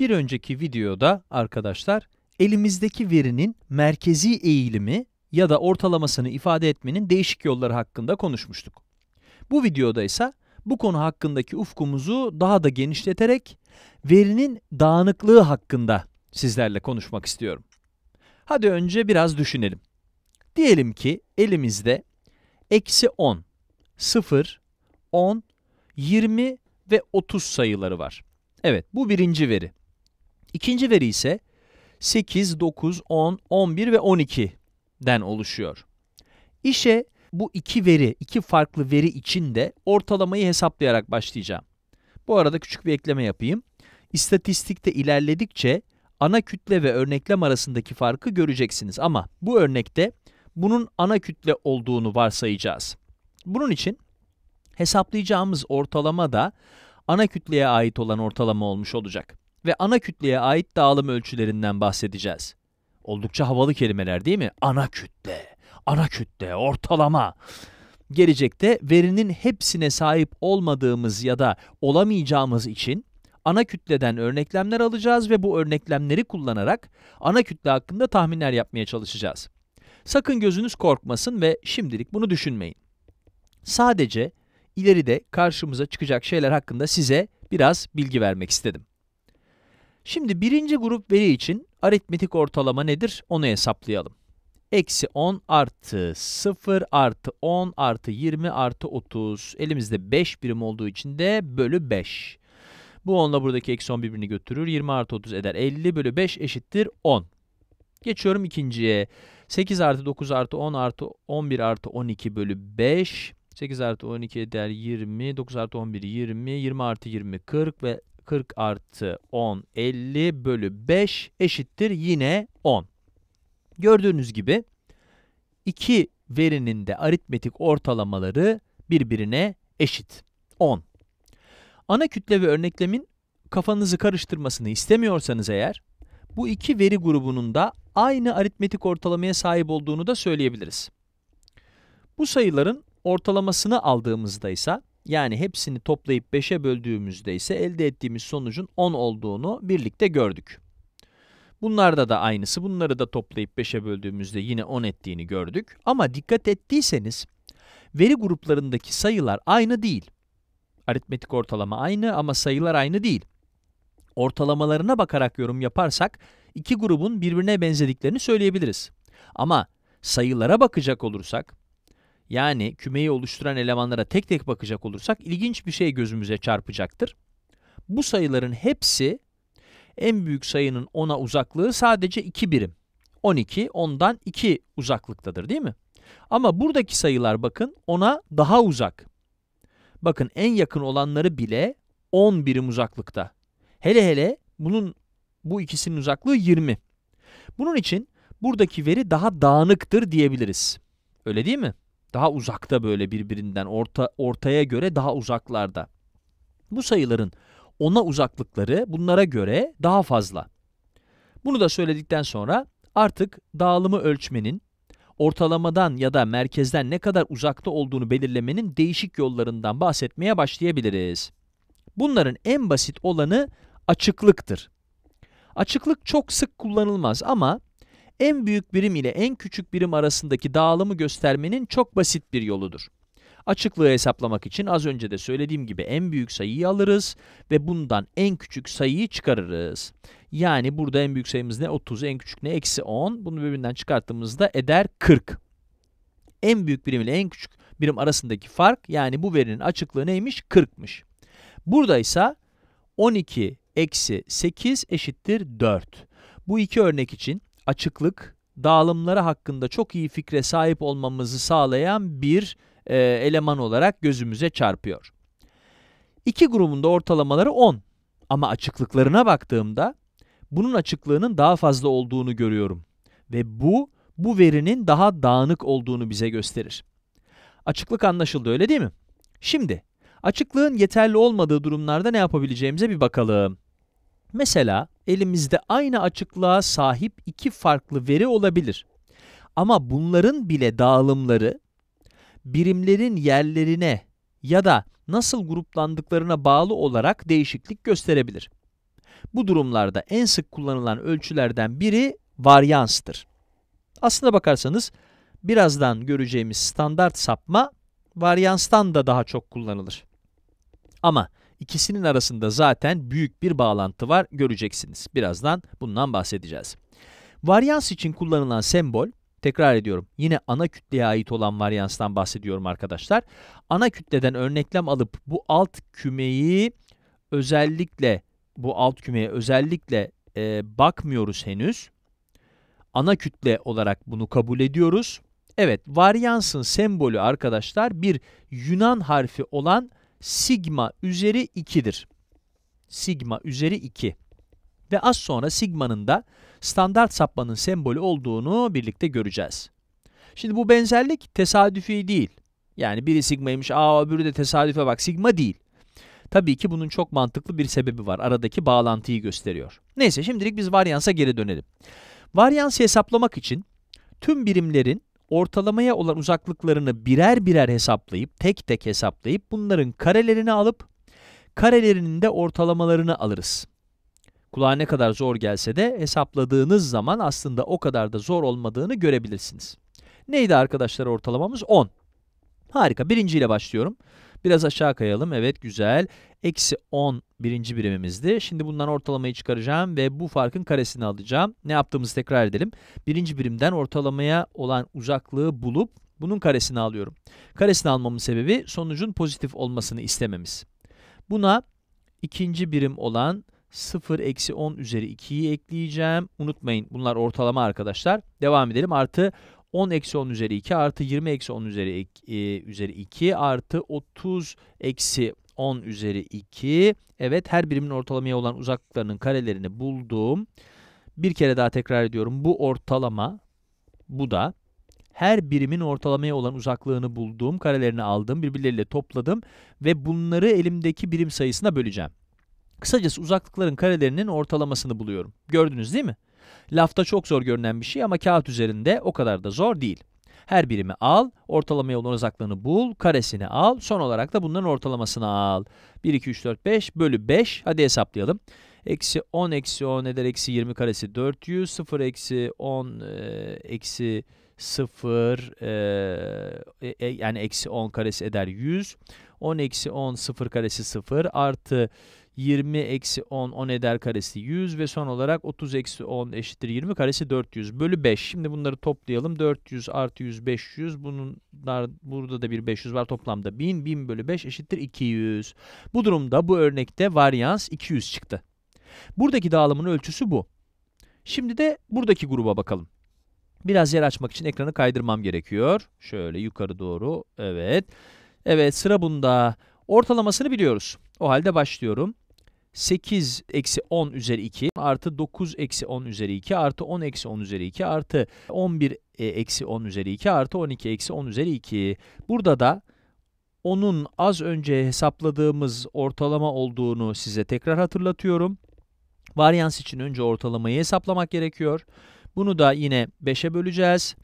Bir önceki videoda arkadaşlar elimizdeki verinin merkezi eğilimi ya da ortalamasını ifade etmenin değişik yolları hakkında konuşmuştuk. Bu videoda ise bu konu hakkındaki ufkumuzu daha da genişleterek verinin dağınıklığı hakkında sizlerle konuşmak istiyorum. Hadi önce biraz düşünelim. Diyelim ki elimizde eksi 10, 0, 10, 20 ve 30 sayıları var. Evet, bu birinci veri. İkinci veri ise 8, 9, 10, 11 ve 12'den oluşuyor. İşe bu iki veri, iki farklı veri için de ortalamayı hesaplayarak başlayacağım. Bu arada küçük bir ekleme yapayım. İstatistikte ilerledikçe ana kütle ve örneklem arasındaki farkı göreceksiniz ama bu örnekte bunun ana kütle olduğunu varsayacağız. Bunun için hesaplayacağımız ortalama da ana kütleye ait olan ortalama olmuş olacak ve ana kütleye ait dağılım ölçülerinden bahsedeceğiz. Oldukça havalı kelimeler değil mi? Ana kütle, ana kütle, ortalama. Gelecekte verinin hepsine sahip olmadığımız ya da olamayacağımız için ana kütleden örneklemler alacağız ve bu örneklemleri kullanarak ana kütle hakkında tahminler yapmaya çalışacağız. Sakın gözünüz korkmasın ve şimdilik bunu düşünmeyin. Sadece ileride karşımıza çıkacak şeyler hakkında size biraz bilgi vermek istedim. Şimdi birinci grup veri için aritmetik ortalama nedir? Onu hesaplayalım. Eksi 10 artı 0 artı 10 artı 20 artı 30. Elimizde 5 birim olduğu için de bölü 5. Bu 10 ile buradaki eksi 10 birbirini götürür. 20 artı 30 eder. 50 bölü 5 eşittir 10. Geçiyorum ikinciye. 8 artı 9 artı 10 artı 11 artı 12 bölü 5. 8 artı 12 eder 20. 9 artı 11 20. 20 artı 20 40 ve 40 artı 10 50 bölü 5 eşittir yine 10. Gördüğünüz gibi iki verinin de aritmetik ortalamaları birbirine eşit. 10. Ana kütle ve örneklemin kafanızı karıştırmasını istemiyorsanız eğer, bu iki veri grubunun da aynı aritmetik ortalamaya sahip olduğunu da söyleyebiliriz. Bu sayıların ortalamasını aldığımızda ise yani hepsini toplayıp 5'e böldüğümüzde ise elde ettiğimiz sonucun 10 olduğunu birlikte gördük. Bunlarda da aynısı. Bunları da toplayıp 5'e böldüğümüzde yine 10 ettiğini gördük. Ama dikkat ettiyseniz veri gruplarındaki sayılar aynı değil. Aritmetik ortalama aynı ama sayılar aynı değil. Ortalamalarına bakarak yorum yaparsak iki grubun birbirine benzediklerini söyleyebiliriz. Ama sayılara bakacak olursak yani kümeyi oluşturan elemanlara tek tek bakacak olursak ilginç bir şey gözümüze çarpacaktır. Bu sayıların hepsi en büyük sayının 10'a uzaklığı sadece 2 birim. 12 10'dan 2 uzaklıktadır değil mi? Ama buradaki sayılar bakın 10'a daha uzak. Bakın en yakın olanları bile 10 birim uzaklıkta. Hele hele bunun bu ikisinin uzaklığı 20. Bunun için buradaki veri daha dağınıktır diyebiliriz. Öyle değil mi? Daha uzakta böyle birbirinden orta ortaya göre daha uzaklarda. Bu sayıların ona uzaklıkları bunlara göre daha fazla. Bunu da söyledikten sonra artık dağılımı ölçmenin ortalamadan ya da merkezden ne kadar uzakta olduğunu belirlemenin değişik yollarından bahsetmeye başlayabiliriz. Bunların en basit olanı açıklıktır. Açıklık çok sık kullanılmaz ama en büyük birim ile en küçük birim arasındaki dağılımı göstermenin çok basit bir yoludur. Açıklığı hesaplamak için az önce de söylediğim gibi en büyük sayıyı alırız ve bundan en küçük sayıyı çıkarırız. Yani burada en büyük sayımız ne? 30, en küçük ne? Eksi 10. Bunu birbirinden çıkarttığımızda eder 40. En büyük birim ile en küçük birim arasındaki fark yani bu verinin açıklığı neymiş? 40'mış. Burada ise 12 eksi 8 eşittir 4. Bu iki örnek için açıklık, dağılımları hakkında çok iyi fikre sahip olmamızı sağlayan bir e, eleman olarak gözümüze çarpıyor. İki grubunda ortalamaları 10 ama açıklıklarına baktığımda bunun açıklığının daha fazla olduğunu görüyorum ve bu bu verinin daha dağınık olduğunu bize gösterir. Açıklık anlaşıldı öyle değil mi? Şimdi açıklığın yeterli olmadığı durumlarda ne yapabileceğimize bir bakalım. Mesela elimizde aynı açıklığa sahip iki farklı veri olabilir. Ama bunların bile dağılımları birimlerin yerlerine ya da nasıl gruplandıklarına bağlı olarak değişiklik gösterebilir. Bu durumlarda en sık kullanılan ölçülerden biri varyanstır. Aslına bakarsanız birazdan göreceğimiz standart sapma varyanstan da daha çok kullanılır. Ama İkisinin arasında zaten büyük bir bağlantı var göreceksiniz. Birazdan bundan bahsedeceğiz. Varyans için kullanılan sembol, tekrar ediyorum yine ana kütleye ait olan varyanstan bahsediyorum arkadaşlar. Ana kütleden örneklem alıp bu alt kümeyi özellikle bu alt kümeye özellikle e, bakmıyoruz henüz. Ana kütle olarak bunu kabul ediyoruz. Evet varyansın sembolü arkadaşlar bir Yunan harfi olan sigma üzeri 2'dir. Sigma üzeri 2. Ve az sonra sigmanın da standart sapmanın sembolü olduğunu birlikte göreceğiz. Şimdi bu benzerlik tesadüfi değil. Yani biri sigmaymış, aa öbürü de tesadüfe bak sigma değil. Tabii ki bunun çok mantıklı bir sebebi var. Aradaki bağlantıyı gösteriyor. Neyse şimdilik biz varyansa geri dönelim. Varyansı hesaplamak için tüm birimlerin ortalamaya olan uzaklıklarını birer birer hesaplayıp, tek tek hesaplayıp bunların karelerini alıp karelerinin de ortalamalarını alırız. Kulağa ne kadar zor gelse de hesapladığınız zaman aslında o kadar da zor olmadığını görebilirsiniz. Neydi arkadaşlar ortalamamız? 10. Harika. Birinciyle başlıyorum. Biraz aşağı kayalım. Evet güzel. Eksi 10 birinci birimimizdi. Şimdi bundan ortalamayı çıkaracağım ve bu farkın karesini alacağım. Ne yaptığımızı tekrar edelim. Birinci birimden ortalamaya olan uzaklığı bulup bunun karesini alıyorum. Karesini almamın sebebi sonucun pozitif olmasını istememiz. Buna ikinci birim olan 0 eksi 10 üzeri 2'yi ekleyeceğim. Unutmayın bunlar ortalama arkadaşlar. Devam edelim. Artı 10 eksi 10 üzeri 2 artı 20 eksi 10 üzeri, e, 2 artı 30 eksi 10 üzeri 2. Evet her birimin ortalamaya olan uzaklıklarının karelerini buldum. Bir kere daha tekrar ediyorum. Bu ortalama bu da her birimin ortalamaya olan uzaklığını bulduğum karelerini aldım, birbirleriyle topladım ve bunları elimdeki birim sayısına böleceğim. Kısacası uzaklıkların karelerinin ortalamasını buluyorum. Gördünüz değil mi? Lafta çok zor görünen bir şey ama kağıt üzerinde o kadar da zor değil. Her birimi al, ortalama yolun uzaklığını bul, karesini al, son olarak da bunların ortalamasını al. 1, 2, 3, 4, 5 bölü 5. Hadi hesaplayalım. Eksi 10 eksi 10 eder eksi 20 karesi 400. 0 eksi 10 e, eksi 0 e, e, e, yani eksi 10 karesi eder 100. 10 eksi 10 0 karesi 0 artı 20 eksi 10 10 eder karesi 100 ve son olarak 30 eksi 10 eşittir 20 karesi 400 bölü 5. Şimdi bunları toplayalım. 400 artı 100 500. Bunlar burada da bir 500 var. Toplamda 1000. 1000 bölü 5 eşittir 200. Bu durumda bu örnekte varyans 200 çıktı. Buradaki dağılımın ölçüsü bu. Şimdi de buradaki gruba bakalım. Biraz yer açmak için ekranı kaydırmam gerekiyor. Şöyle yukarı doğru. Evet. Evet sıra bunda. Ortalamasını biliyoruz. O halde başlıyorum. 8 eksi 10 üzeri 2 artı 9 eksi 10 üzeri 2 artı 10 eksi 10 üzeri 2 artı 11 eksi 10 üzeri 2 artı 12 eksi 10 üzeri 2. Burada da onun az önce hesapladığımız ortalama olduğunu size tekrar hatırlatıyorum. Varyans için önce ortalamayı hesaplamak gerekiyor. Bunu da yine 5'e böleceğiz.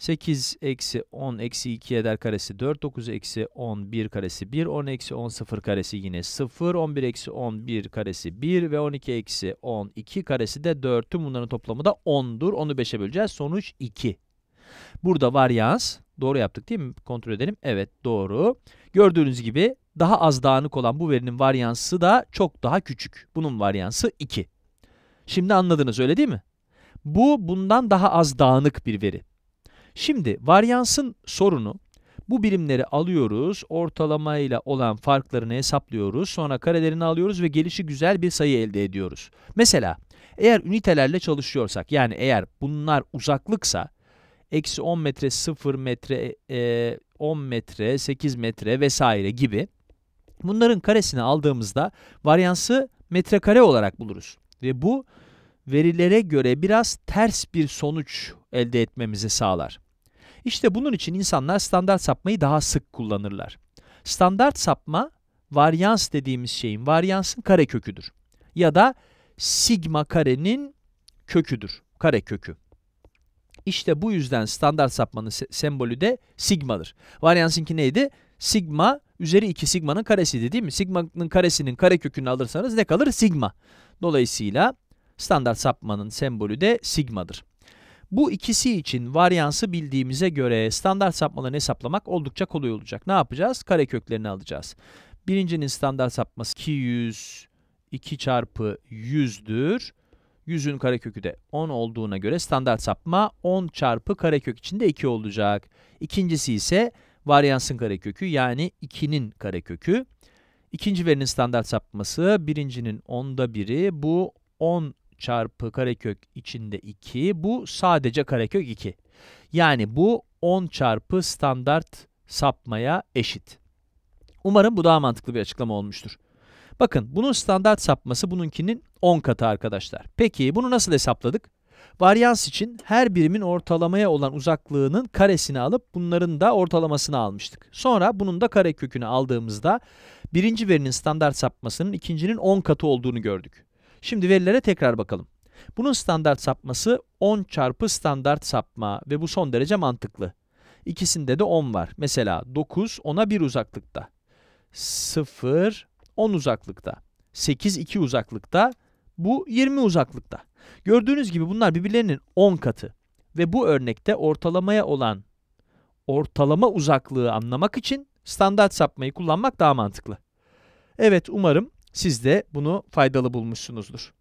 8 eksi 10 eksi 2 eder karesi 4. 9 eksi 10 1 karesi 1. 10 eksi 10 0 karesi yine 0. 11 eksi 10 1 karesi 1. Ve 12 eksi 12 karesi de 4. Tüm bunların toplamı da 10'dur. Onu 5'e böleceğiz. Sonuç 2. Burada varyans. Doğru yaptık değil mi? Kontrol edelim. Evet doğru. Gördüğünüz gibi daha az dağınık olan bu verinin varyansı da çok daha küçük. Bunun varyansı 2. Şimdi anladınız öyle değil mi? Bu bundan daha az dağınık bir veri. Şimdi varyansın sorunu bu birimleri alıyoruz, ortalama ile olan farklarını hesaplıyoruz, sonra karelerini alıyoruz ve gelişi güzel bir sayı elde ediyoruz. Mesela eğer ünitelerle çalışıyorsak, yani eğer bunlar uzaklıksa, eksi 10 metre, 0 metre, 10 e, metre, 8 metre vesaire gibi bunların karesini aldığımızda varyansı metrekare olarak buluruz. Ve bu verilere göre biraz ters bir sonuç elde etmemizi sağlar. İşte bunun için insanlar standart sapmayı daha sık kullanırlar. Standart sapma, varyans dediğimiz şeyin, varyansın kare köküdür. Ya da sigma karenin köküdür, kare kökü. İşte bu yüzden standart sapmanın se sembolü de sigmadır. Varyansınki neydi? Sigma üzeri 2 sigmanın karesiydi değil mi? Sigmanın karesinin kare kökünü alırsanız ne kalır? Sigma. Dolayısıyla standart sapmanın sembolü de sigmadır. Bu ikisi için varyansı bildiğimize göre standart sapmalarını hesaplamak oldukça kolay olacak. Ne yapacağız? Kareköklerini alacağız. Birincinin standart sapması 200, 2 çarpı 100'dür. 100'ün karekökü de 10 olduğuna göre standart sapma 10 çarpı karekök içinde 2 olacak. İkincisi ise varyansın karekökü yani 2'nin karekökü. İkinci verinin standart sapması birincinin 10'da biri bu 10 çarpı karekök içinde 2. Bu sadece karekök 2. Yani bu 10 çarpı standart sapmaya eşit. Umarım bu daha mantıklı bir açıklama olmuştur. Bakın bunun standart sapması bununkinin 10 katı arkadaşlar. Peki bunu nasıl hesapladık? Varyans için her birimin ortalamaya olan uzaklığının karesini alıp bunların da ortalamasını almıştık. Sonra bunun da karekökünü aldığımızda birinci verinin standart sapmasının ikincinin 10 katı olduğunu gördük. Şimdi verilere tekrar bakalım. Bunun standart sapması 10 çarpı standart sapma ve bu son derece mantıklı. İkisinde de 10 var. Mesela 9 10'a 1 uzaklıkta. 0 10 uzaklıkta. 8 2 uzaklıkta. Bu 20 uzaklıkta. Gördüğünüz gibi bunlar birbirlerinin 10 katı. Ve bu örnekte ortalamaya olan ortalama uzaklığı anlamak için standart sapmayı kullanmak daha mantıklı. Evet umarım siz de bunu faydalı bulmuşsunuzdur.